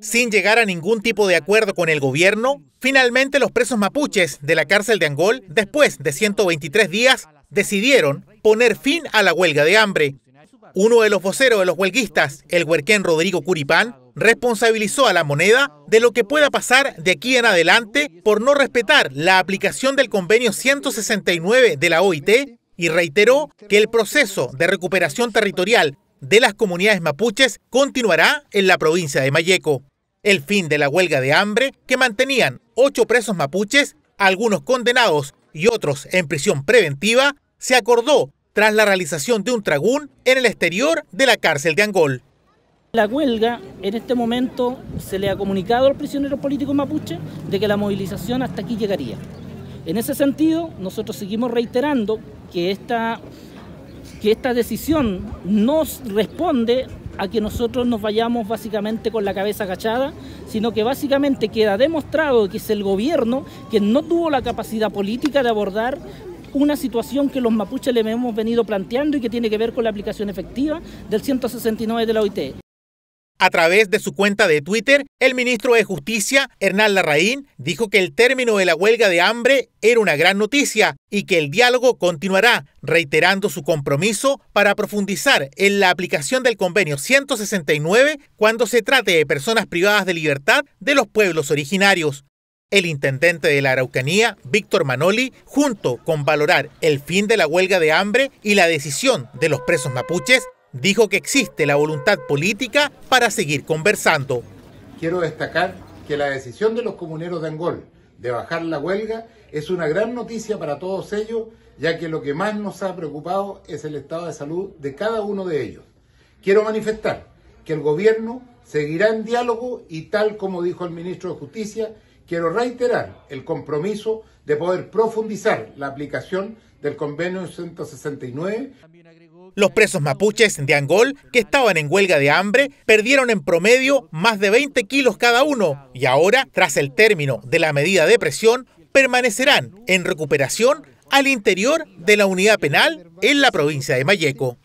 Sin llegar a ningún tipo de acuerdo con el gobierno, finalmente los presos mapuches de la cárcel de Angol, después de 123 días, decidieron poner fin a la huelga de hambre. Uno de los voceros de los huelguistas, el huerquén Rodrigo Curipán, responsabilizó a la moneda de lo que pueda pasar de aquí en adelante por no respetar la aplicación del convenio 169 de la OIT y reiteró que el proceso de recuperación territorial de las comunidades mapuches continuará en la provincia de Mayeco. El fin de la huelga de hambre que mantenían ocho presos mapuches, algunos condenados y otros en prisión preventiva, se acordó tras la realización de un tragún en el exterior de la cárcel de Angol. La huelga en este momento se le ha comunicado al prisionero político mapuche de que la movilización hasta aquí llegaría. En ese sentido, nosotros seguimos reiterando que esta que esta decisión nos responde a que nosotros nos vayamos básicamente con la cabeza agachada, sino que básicamente queda demostrado que es el gobierno que no tuvo la capacidad política de abordar una situación que los mapuches le hemos venido planteando y que tiene que ver con la aplicación efectiva del 169 de la OIT a través de su cuenta de Twitter, el ministro de Justicia, Hernán Larraín, dijo que el término de la huelga de hambre era una gran noticia y que el diálogo continuará, reiterando su compromiso para profundizar en la aplicación del convenio 169 cuando se trate de personas privadas de libertad de los pueblos originarios. El intendente de la Araucanía, Víctor Manoli, junto con valorar el fin de la huelga de hambre y la decisión de los presos mapuches, dijo que existe la voluntad política para seguir conversando. Quiero destacar que la decisión de los comuneros de Angol de bajar la huelga es una gran noticia para todos ellos, ya que lo que más nos ha preocupado es el estado de salud de cada uno de ellos. Quiero manifestar que el gobierno seguirá en diálogo y tal como dijo el ministro de Justicia, quiero reiterar el compromiso de poder profundizar la aplicación del convenio 169. Los presos mapuches de Angol, que estaban en huelga de hambre, perdieron en promedio más de 20 kilos cada uno y ahora, tras el término de la medida de presión, permanecerán en recuperación al interior de la unidad penal en la provincia de Mayeco.